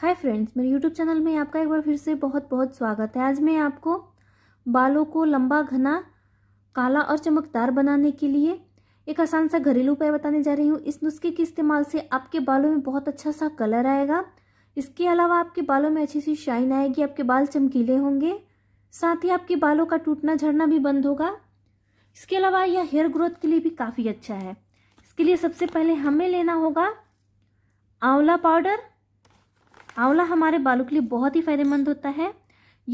हाय friends मेरे YouTube channel में आपका एक बार फिर से बहुत बहुत स्वागत है आज मैं आपको बालों को लंबा घना काला और चमकदार बनाने के लिए एक आसान सा घरेलू उपाय बताने जा रही हूँ इस नुस्खे के इस्तेमाल से आपके बालों में बहुत अच्छा सा कलर आएगा इसके अलावा आपके बालों में अच्छी सी शाइन आएगी आपके बाल चमकीले होंगे साथ ही आपके बालों का टूटना झड़ना भी बंद होगा इसके अलावा यह हेयर ग्रोथ के लिए भी काफ़ी अच्छा है इसके लिए सबसे पहले हमें लेना होगा आंवला पाउडर आंवला हमारे बालों के लिए बहुत ही फायदेमंद होता है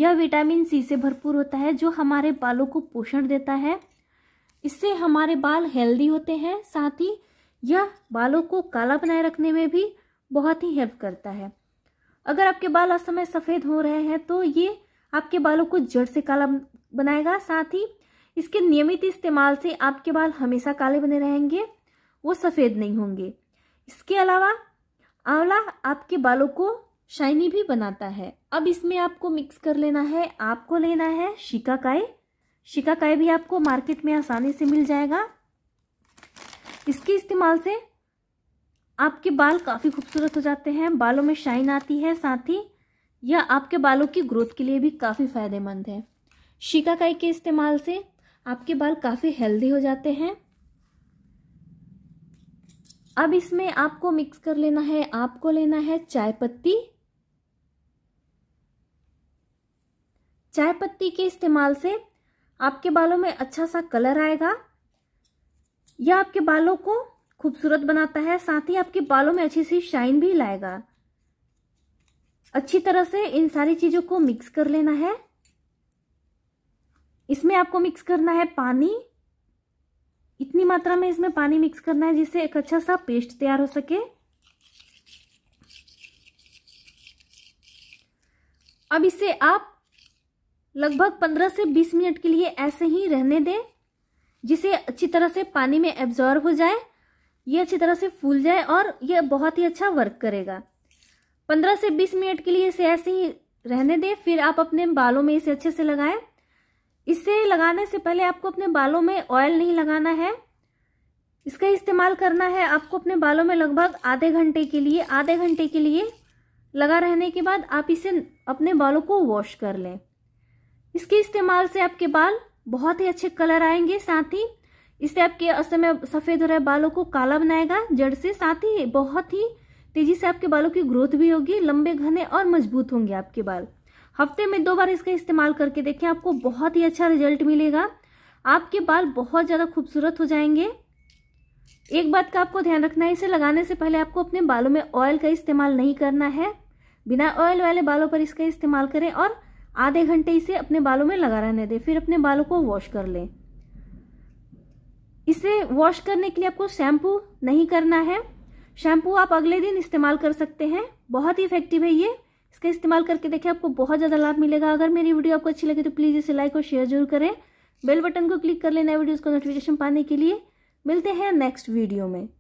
यह विटामिन सी से भरपूर होता है जो हमारे बालों को पोषण देता है इससे हमारे बाल हेल्दी होते हैं साथ ही यह बालों को काला बनाए रखने में भी बहुत ही हेल्प करता है अगर आपके बाल उस समय सफ़ेद हो रहे हैं तो ये आपके बालों को जड़ से काला बनाएगा साथ ही इसके नियमित इस्तेमाल से आपके बाल हमेशा काले बने रहेंगे वो सफ़ेद नहीं होंगे इसके अलावा आंवला आपके बालों को शाइनी भी बनाता है अब इसमें आपको मिक्स कर लेना है आपको लेना है शिकाकाई शिकाकाई भी आपको मार्केट में आसानी से मिल जाएगा इसके इस्तेमाल से आपके बाल काफ़ी खूबसूरत हो जाते हैं बालों में शाइन आती है साथ ही यह आपके बालों की ग्रोथ के लिए भी काफ़ी फ़ायदेमंद है शिकाकाई के इस्तेमाल से आपके बाल काफ़ी हेल्दी हो जाते हैं अब इसमें आपको मिक्स कर लेना है आपको लेना है चाय पत्ती चाय पत्ती के इस्तेमाल से आपके बालों में अच्छा सा कलर आएगा यह आपके बालों को खूबसूरत बनाता है साथ ही आपके बालों में अच्छी सी शाइन भी लाएगा अच्छी तरह से इन सारी चीजों को मिक्स कर लेना है इसमें आपको मिक्स करना है पानी इतनी मात्रा में इसमें पानी मिक्स करना है जिससे एक अच्छा सा पेस्ट तैयार हो सके अब इसे आप लगभग 15 से 20 मिनट के लिए ऐसे ही रहने दें जिसे अच्छी तरह से पानी में एब्जॉर्व हो जाए ये अच्छी तरह से फूल जाए और यह बहुत ही अच्छा वर्क करेगा 15 से 20 मिनट के लिए इसे ऐसे ही रहने दें फिर आप अपने बालों में इसे अच्छे से लगाएं इसे लगाने से पहले आपको अपने बालों में ऑयल नहीं लगाना है इसका इस्तेमाल करना है आपको अपने बालों में लगभग आधे घंटे के लिए आधे घंटे के लिए लगा रहने के बाद आप इसे अपने बालों को वॉश कर लें इसके इस्तेमाल से आपके बाल बहुत ही अच्छे कलर आएंगे साथ ही इससे आपके असमय सफेद हो रहे बालों को काला बनाएगा जड़ से साथ ही बहुत ही तेजी से आपके बालों की ग्रोथ भी होगी लंबे घने और मजबूत होंगे आपके बाल हफ्ते में दो बार इसका इस्तेमाल करके देखें आपको बहुत ही अच्छा रिजल्ट मिलेगा आपके बाल बहुत ज़्यादा खूबसूरत हो जाएंगे एक बात का आपको ध्यान रखना है इसे लगाने से पहले आपको अपने बालों में ऑयल का इस्तेमाल नहीं करना है बिना ऑयल वाले बालों पर इसका इस्तेमाल करें और आधे घंटे इसे अपने बालों में लगा रहने दें फिर अपने बालों को वॉश कर लें इसे वॉश करने के लिए आपको शैम्पू नहीं करना है शैम्पू आप अगले दिन इस्तेमाल कर सकते हैं बहुत ही इफेक्टिव है ये इसका इस्तेमाल करके देखें आपको बहुत ज़्यादा लाभ मिलेगा अगर मेरी वीडियो आपको अच्छी लगे तो प्लीज़ इसे लाइक और शेयर जरूर करें बेल बटन को क्लिक कर लेना वीडियोज़ का नोटिफिकेशन पाने के लिए मिलते हैं नेक्स्ट वीडियो में